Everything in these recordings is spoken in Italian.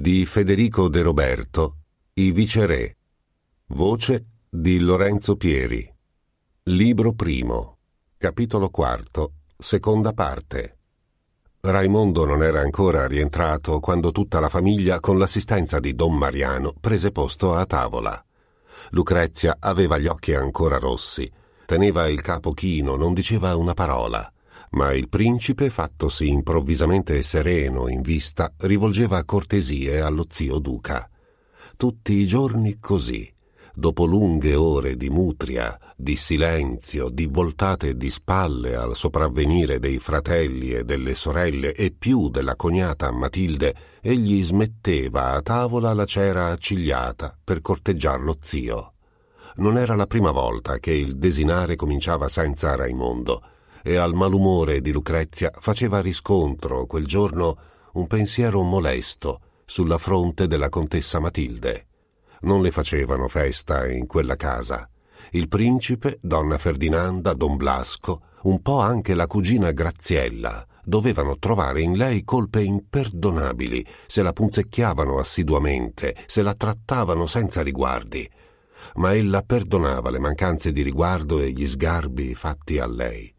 di Federico De Roberto, I viceré, voce di Lorenzo Pieri, libro primo, capitolo quarto, seconda parte. Raimondo non era ancora rientrato quando tutta la famiglia, con l'assistenza di Don Mariano, prese posto a tavola. Lucrezia aveva gli occhi ancora rossi, teneva il capo chino, non diceva una parola ma il principe, fattosi improvvisamente sereno in vista, rivolgeva cortesie allo zio duca. Tutti i giorni così, dopo lunghe ore di mutria, di silenzio, di voltate di spalle al sopravvenire dei fratelli e delle sorelle e più della cognata Matilde, egli smetteva a tavola la cera accigliata per corteggiar lo zio. Non era la prima volta che il desinare cominciava senza Raimondo e al malumore di Lucrezia faceva riscontro quel giorno un pensiero molesto sulla fronte della contessa Matilde. Non le facevano festa in quella casa. Il principe, donna Ferdinanda, don Blasco, un po' anche la cugina Graziella, dovevano trovare in lei colpe imperdonabili se la punzecchiavano assiduamente, se la trattavano senza riguardi. Ma ella perdonava le mancanze di riguardo e gli sgarbi fatti a lei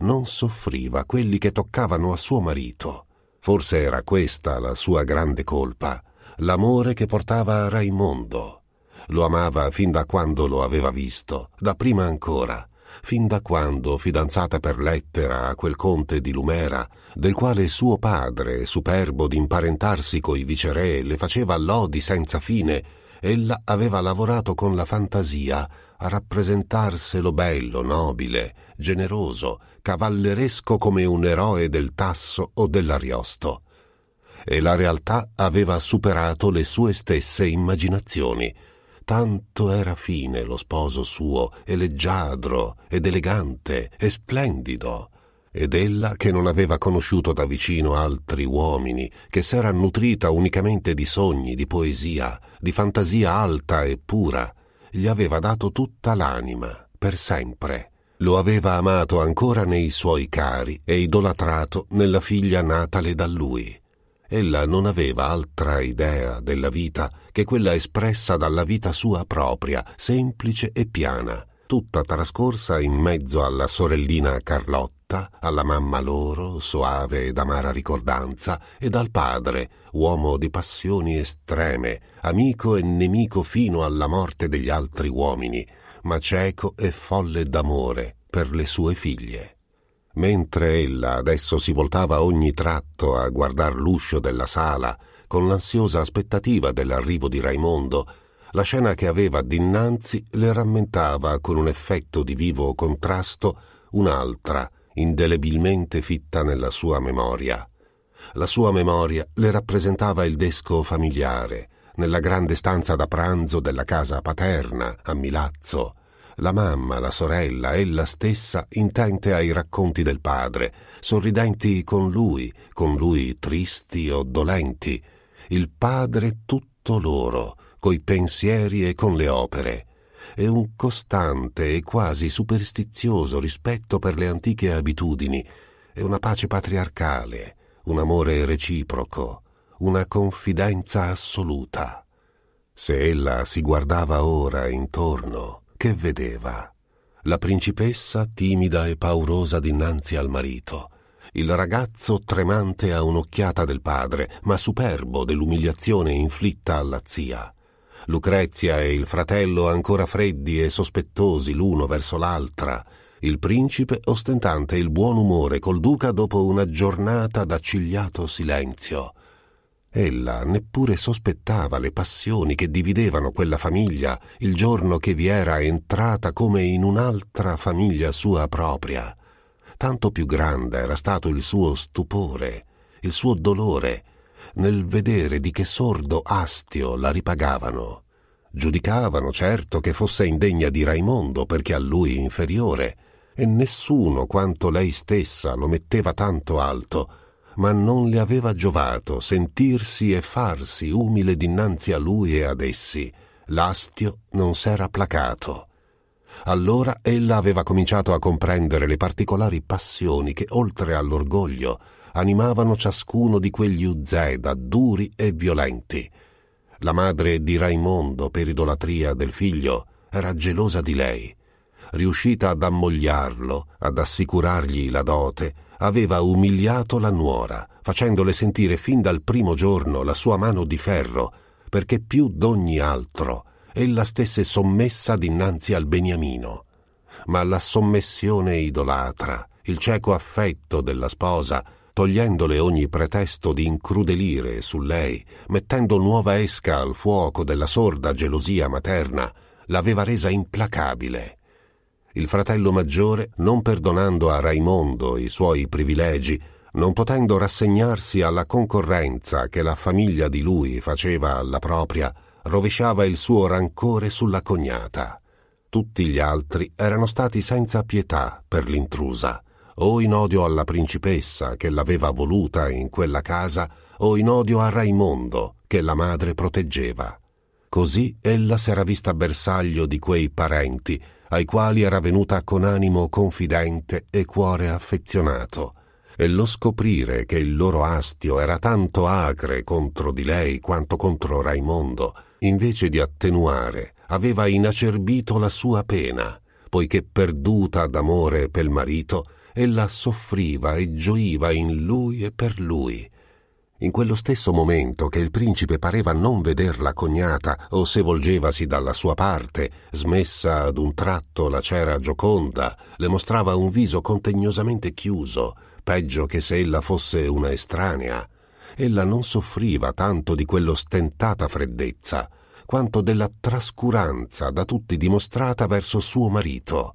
non soffriva quelli che toccavano a suo marito. Forse era questa la sua grande colpa, l'amore che portava a Raimondo. Lo amava fin da quando lo aveva visto, da prima ancora, fin da quando, fidanzata per lettera a quel conte di Lumera, del quale suo padre, superbo d'imparentarsi coi viceré, le faceva lodi senza fine, ella aveva lavorato con la fantasia a rappresentarselo bello, nobile, generoso, cavalleresco come un eroe del Tasso o dell'Ariosto. E la realtà aveva superato le sue stesse immaginazioni. Tanto era fine lo sposo suo, elegiadro ed elegante e splendido ed ella, che non aveva conosciuto da vicino altri uomini, che s'era nutrita unicamente di sogni, di poesia, di fantasia alta e pura, gli aveva dato tutta l'anima, per sempre. Lo aveva amato ancora nei suoi cari e idolatrato nella figlia natale da lui. Ella non aveva altra idea della vita che quella espressa dalla vita sua propria, semplice e piana, tutta trascorsa in mezzo alla sorellina Carlotta fatta alla mamma loro, soave ed amara ricordanza, e dal padre, uomo di passioni estreme, amico e nemico fino alla morte degli altri uomini, ma cieco e folle d'amore per le sue figlie. Mentre ella adesso si voltava ogni tratto a guardar l'uscio della sala, con l'ansiosa aspettativa dell'arrivo di Raimondo, la scena che aveva dinanzi le rammentava con un effetto di vivo contrasto un'altra indelebilmente fitta nella sua memoria. La sua memoria le rappresentava il desco familiare, nella grande stanza da pranzo della casa paterna a Milazzo, la mamma, la sorella, ella stessa intente ai racconti del padre, sorridenti con lui, con lui tristi o dolenti, il padre tutto loro, coi pensieri e con le opere, e un costante e quasi superstizioso rispetto per le antiche abitudini, e una pace patriarcale, un amore reciproco, una confidenza assoluta. Se ella si guardava ora intorno, che vedeva? La principessa timida e paurosa dinanzi al marito, il ragazzo tremante a un'occhiata del padre, ma superbo dell'umiliazione inflitta alla zia, Lucrezia e il fratello ancora freddi e sospettosi l'uno verso l'altra, il principe ostentante il buon umore col duca dopo una giornata d'accigliato silenzio. Ella neppure sospettava le passioni che dividevano quella famiglia il giorno che vi era entrata come in un'altra famiglia sua propria. Tanto più grande era stato il suo stupore, il suo dolore, nel vedere di che sordo astio la ripagavano. Giudicavano certo che fosse indegna di Raimondo perché a lui inferiore, e nessuno quanto lei stessa lo metteva tanto alto, ma non le aveva giovato sentirsi e farsi umile dinanzi a lui e ad essi. L'astio non s'era placato. Allora ella aveva cominciato a comprendere le particolari passioni che, oltre all'orgoglio, animavano ciascuno di quegli Uzzeda duri e violenti. La madre di Raimondo, per idolatria del figlio, era gelosa di lei. Riuscita ad ammogliarlo, ad assicurargli la dote, aveva umiliato la nuora, facendole sentire fin dal primo giorno la sua mano di ferro, perché più d'ogni altro ella stesse sommessa dinanzi al beniamino. Ma la sommessione idolatra, il cieco affetto della sposa, togliendole ogni pretesto di incrudelire su lei, mettendo nuova esca al fuoco della sorda gelosia materna, l'aveva resa implacabile. Il fratello maggiore, non perdonando a Raimondo i suoi privilegi, non potendo rassegnarsi alla concorrenza che la famiglia di lui faceva alla propria, rovesciava il suo rancore sulla cognata. Tutti gli altri erano stati senza pietà per l'intrusa o in odio alla principessa che l'aveva voluta in quella casa, o in odio a Raimondo che la madre proteggeva. Così ella s'era vista bersaglio di quei parenti, ai quali era venuta con animo confidente e cuore affezionato. E lo scoprire che il loro astio era tanto acre contro di lei quanto contro Raimondo, invece di attenuare, aveva inacerbito la sua pena, poiché perduta d'amore pel marito, ella soffriva e gioiva in lui e per lui. In quello stesso momento che il principe pareva non vederla cognata o se volgevasi dalla sua parte, smessa ad un tratto la cera gioconda, le mostrava un viso contegnosamente chiuso, peggio che se ella fosse una estranea. Ella non soffriva tanto di quell'ostentata freddezza, quanto della trascuranza da tutti dimostrata verso suo marito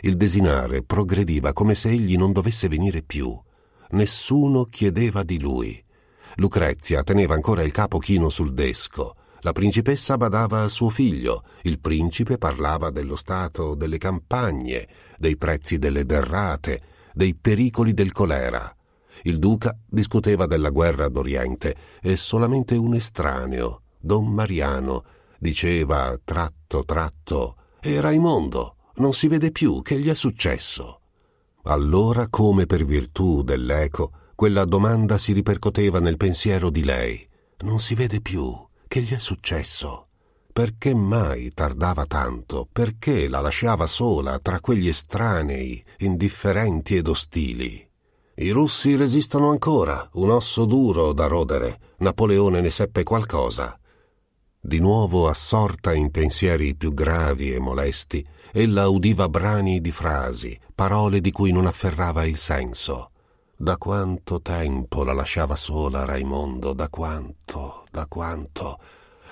il desinare progrediva come se egli non dovesse venire più. Nessuno chiedeva di lui. Lucrezia teneva ancora il capo chino sul desco. La principessa badava a suo figlio, il principe parlava dello stato delle campagne, dei prezzi delle derrate, dei pericoli del colera. Il duca discuteva della guerra d'Oriente e solamente un estraneo, don Mariano, diceva tratto tratto E Raimondo! non si vede più che gli è successo. Allora, come per virtù dell'eco, quella domanda si ripercoteva nel pensiero di lei. Non si vede più che gli è successo. Perché mai tardava tanto? Perché la lasciava sola tra quegli estranei, indifferenti ed ostili? I russi resistono ancora, un osso duro da rodere. Napoleone ne seppe qualcosa. Di nuovo assorta in pensieri più gravi e molesti, ella udiva brani di frasi, parole di cui non afferrava il senso. Da quanto tempo la lasciava sola Raimondo, da quanto, da quanto.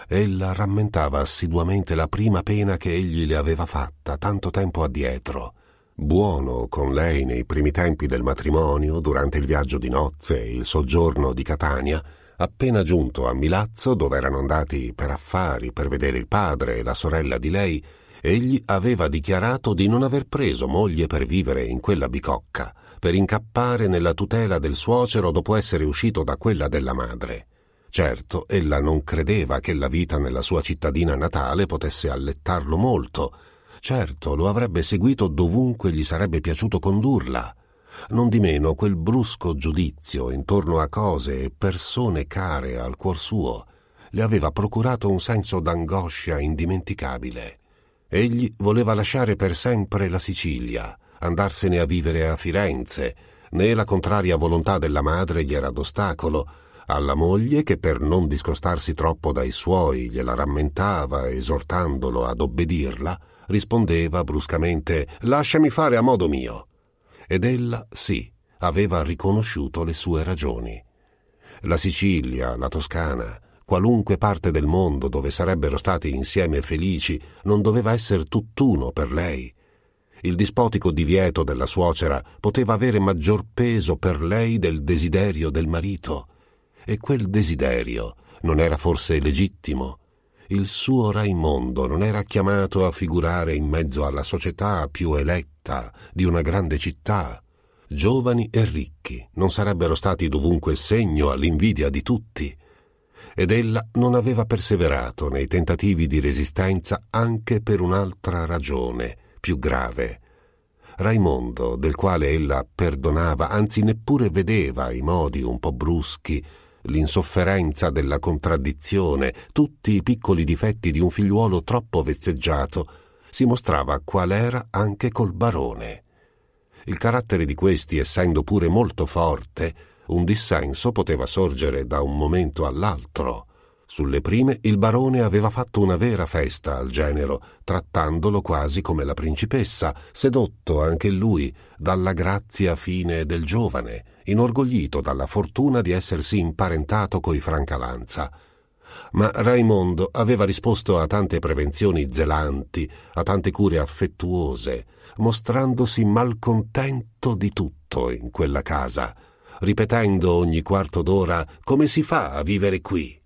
Ella rammentava assiduamente la prima pena che egli le aveva fatta tanto tempo addietro. Buono con lei nei primi tempi del matrimonio, durante il viaggio di nozze e il soggiorno di Catania, appena giunto a Milazzo, dove erano andati per affari per vedere il padre e la sorella di lei, egli aveva dichiarato di non aver preso moglie per vivere in quella bicocca, per incappare nella tutela del suocero dopo essere uscito da quella della madre. Certo, ella non credeva che la vita nella sua cittadina natale potesse allettarlo molto. Certo, lo avrebbe seguito dovunque gli sarebbe piaciuto condurla. Nondimeno quel brusco giudizio intorno a cose e persone care al cuor suo le aveva procurato un senso d'angoscia indimenticabile. Egli voleva lasciare per sempre la Sicilia, andarsene a vivere a Firenze, né la contraria volontà della madre gli era d'ostacolo, alla moglie che per non discostarsi troppo dai suoi gliela rammentava, esortandolo ad obbedirla, rispondeva bruscamente Lasciami fare a modo mio. Ed ella, sì, aveva riconosciuto le sue ragioni. La Sicilia, la Toscana, qualunque parte del mondo dove sarebbero stati insieme felici non doveva essere tutt'uno per lei. Il dispotico divieto della suocera poteva avere maggior peso per lei del desiderio del marito. E quel desiderio non era forse legittimo? Il suo Raimondo non era chiamato a figurare in mezzo alla società più eletta di una grande città? Giovani e ricchi non sarebbero stati dovunque segno all'invidia di tutti? ed ella non aveva perseverato nei tentativi di resistenza anche per un'altra ragione, più grave. Raimondo, del quale ella perdonava, anzi neppure vedeva i modi un po' bruschi, l'insofferenza della contraddizione, tutti i piccoli difetti di un figliuolo troppo vezzeggiato, si mostrava qual era anche col barone. Il carattere di questi, essendo pure molto forte, un dissenso poteva sorgere da un momento all'altro. Sulle prime il barone aveva fatto una vera festa al genero, trattandolo quasi come la principessa, sedotto anche lui dalla grazia fine del giovane, inorgoglito dalla fortuna di essersi imparentato coi Francalanza. Ma Raimondo aveva risposto a tante prevenzioni zelanti, a tante cure affettuose, mostrandosi malcontento di tutto in quella casa ripetendo ogni quarto d'ora come si fa a vivere qui.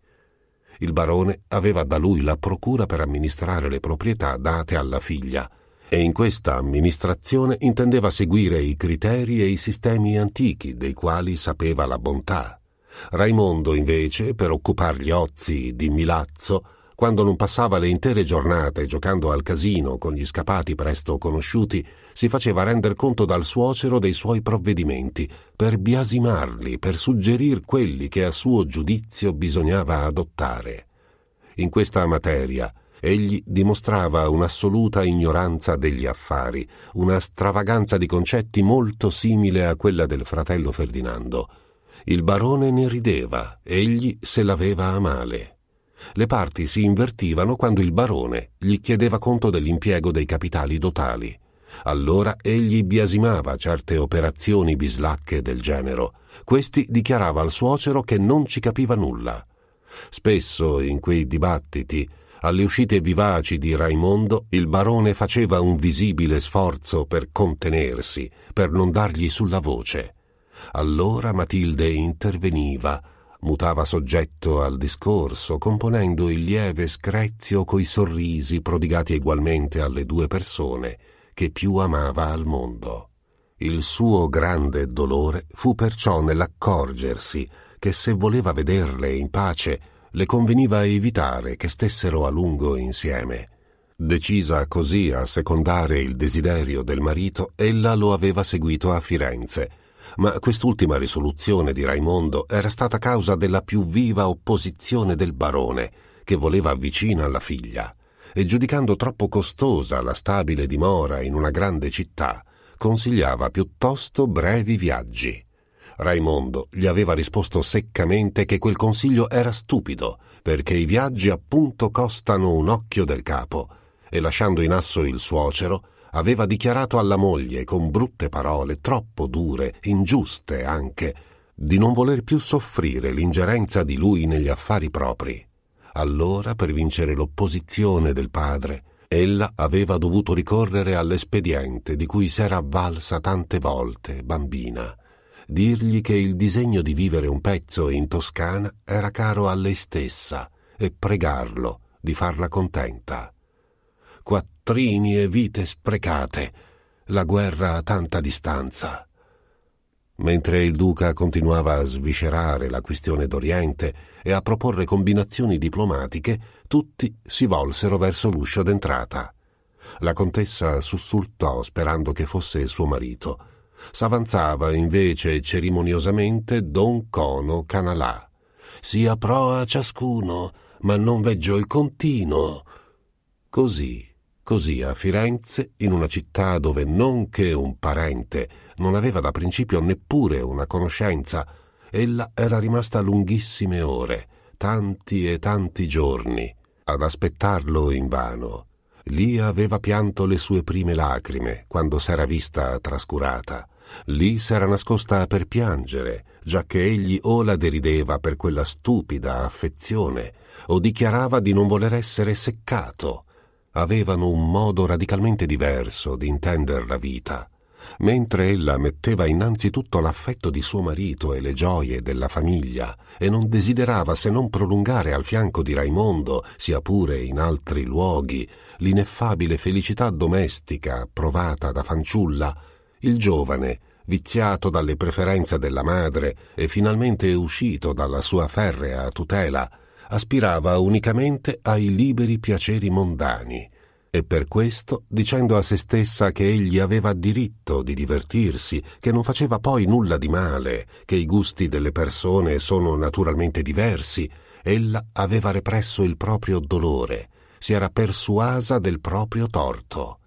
Il barone aveva da lui la procura per amministrare le proprietà date alla figlia e in questa amministrazione intendeva seguire i criteri e i sistemi antichi dei quali sapeva la bontà. Raimondo invece, per occupar gli ozi di Milazzo, quando non passava le intere giornate giocando al casino con gli scapati presto conosciuti, si faceva render conto dal suocero dei suoi provvedimenti, per biasimarli, per suggerir quelli che a suo giudizio bisognava adottare. In questa materia egli dimostrava un'assoluta ignoranza degli affari, una stravaganza di concetti molto simile a quella del fratello Ferdinando. Il barone ne rideva, egli se l'aveva a male. Le parti si invertivano quando il barone gli chiedeva conto dell'impiego dei capitali dotali. Allora egli biasimava certe operazioni bislacche del genero. Questi dichiarava al suocero che non ci capiva nulla. Spesso in quei dibattiti, alle uscite vivaci di Raimondo, il barone faceva un visibile sforzo per contenersi, per non dargli sulla voce. Allora Matilde interveniva, mutava soggetto al discorso, componendo il lieve screzio coi sorrisi prodigati egualmente alle due persone, che più amava al mondo. Il suo grande dolore fu perciò nell'accorgersi che se voleva vederle in pace, le conveniva evitare che stessero a lungo insieme. Decisa così a secondare il desiderio del marito, ella lo aveva seguito a Firenze, ma quest'ultima risoluzione di Raimondo era stata causa della più viva opposizione del barone, che voleva vicina alla figlia e giudicando troppo costosa la stabile dimora in una grande città, consigliava piuttosto brevi viaggi. Raimondo gli aveva risposto seccamente che quel consiglio era stupido, perché i viaggi appunto costano un occhio del capo, e lasciando in asso il suocero, aveva dichiarato alla moglie con brutte parole troppo dure, ingiuste anche, di non voler più soffrire l'ingerenza di lui negli affari propri. Allora, per vincere l'opposizione del padre, ella aveva dovuto ricorrere all'espediente di cui s'era avvalsa tante volte, bambina. Dirgli che il disegno di vivere un pezzo in Toscana era caro a lei stessa e pregarlo di farla contenta. Quattrini e vite sprecate, la guerra a tanta distanza mentre il duca continuava a sviscerare la questione d'Oriente e a proporre combinazioni diplomatiche, tutti si volsero verso l'uscio d'entrata. La contessa sussultò sperando che fosse suo marito. S'avanzava invece cerimoniosamente Don Cono Canalà. Sia pro a ciascuno, ma non veggio il contino. Così, così a Firenze, in una città dove non che un parente, non aveva da principio neppure una conoscenza, ella era rimasta lunghissime ore, tanti e tanti giorni, ad aspettarlo invano. Lì aveva pianto le sue prime lacrime quando s'era vista trascurata. Lì s'era nascosta per piangere, giacché egli o la derideva per quella stupida affezione, o dichiarava di non voler essere seccato. Avevano un modo radicalmente diverso di intender la vita mentre ella metteva innanzitutto l'affetto di suo marito e le gioie della famiglia, e non desiderava se non prolungare al fianco di Raimondo, sia pure in altri luoghi, l'ineffabile felicità domestica provata da fanciulla, il giovane, viziato dalle preferenze della madre e finalmente uscito dalla sua ferrea tutela, aspirava unicamente ai liberi piaceri mondani, e per questo, dicendo a se stessa che egli aveva diritto di divertirsi, che non faceva poi nulla di male, che i gusti delle persone sono naturalmente diversi, ella aveva represso il proprio dolore, si era persuasa del proprio torto.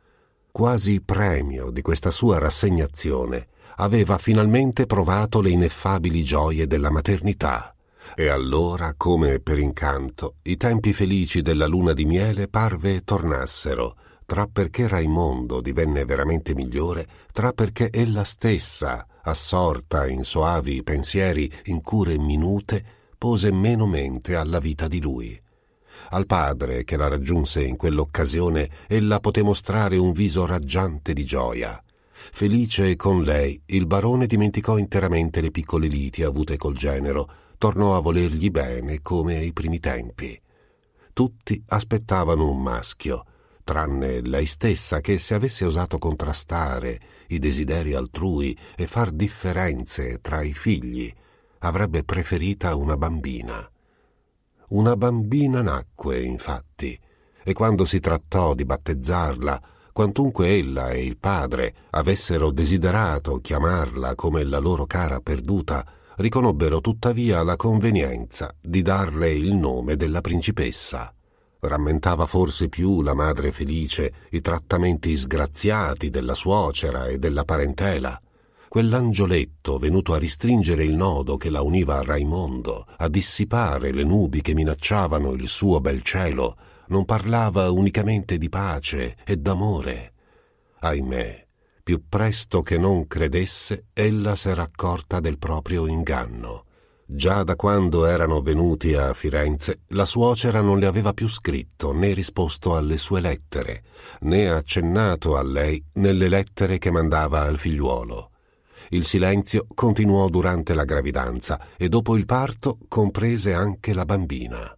Quasi premio di questa sua rassegnazione, aveva finalmente provato le ineffabili gioie della maternità. E allora, come per incanto, i tempi felici della luna di miele parve tornassero, tra perché Raimondo divenne veramente migliore, tra perché ella stessa, assorta in soavi pensieri, in cure minute, pose meno mente alla vita di lui. Al padre che la raggiunse in quell'occasione, ella poté mostrare un viso raggiante di gioia. Felice con lei, il barone dimenticò interamente le piccole liti avute col genero tornò a volergli bene come ai primi tempi. Tutti aspettavano un maschio, tranne lei stessa che se avesse osato contrastare i desideri altrui e far differenze tra i figli, avrebbe preferita una bambina. Una bambina nacque, infatti, e quando si trattò di battezzarla, quantunque ella e il padre avessero desiderato chiamarla come la loro cara perduta, riconobbero tuttavia la convenienza di darle il nome della principessa. Rammentava forse più la madre felice i trattamenti sgraziati della suocera e della parentela. Quell'angioletto venuto a ristringere il nodo che la univa a Raimondo, a dissipare le nubi che minacciavano il suo bel cielo, non parlava unicamente di pace e d'amore. Ahimè, più presto che non credesse, ella s'era accorta del proprio inganno. Già da quando erano venuti a Firenze, la suocera non le aveva più scritto né risposto alle sue lettere, né accennato a lei nelle lettere che mandava al figliuolo. Il silenzio continuò durante la gravidanza e dopo il parto comprese anche la bambina.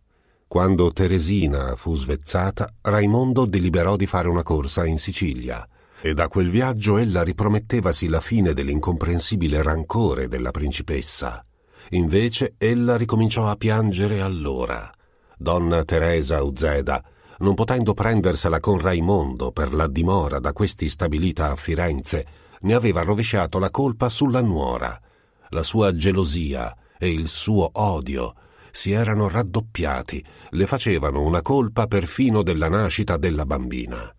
Quando Teresina fu svezzata, Raimondo deliberò di fare una corsa in Sicilia e da quel viaggio ella ripromettevasi la fine dell'incomprensibile rancore della principessa. Invece ella ricominciò a piangere allora. Donna Teresa Uzeda, non potendo prendersela con Raimondo per la dimora da questi stabilita a Firenze, ne aveva rovesciato la colpa sulla nuora. La sua gelosia e il suo odio si erano raddoppiati, le facevano una colpa perfino della nascita della bambina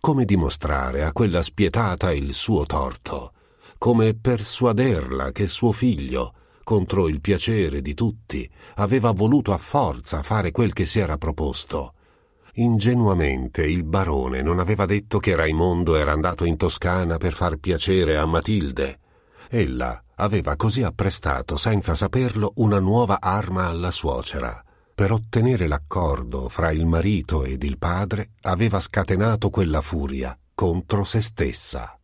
come dimostrare a quella spietata il suo torto, come persuaderla che suo figlio, contro il piacere di tutti, aveva voluto a forza fare quel che si era proposto. Ingenuamente il barone non aveva detto che Raimondo era andato in Toscana per far piacere a Matilde. Ella aveva così apprestato, senza saperlo, una nuova arma alla suocera per ottenere l'accordo fra il marito ed il padre aveva scatenato quella furia contro se stessa.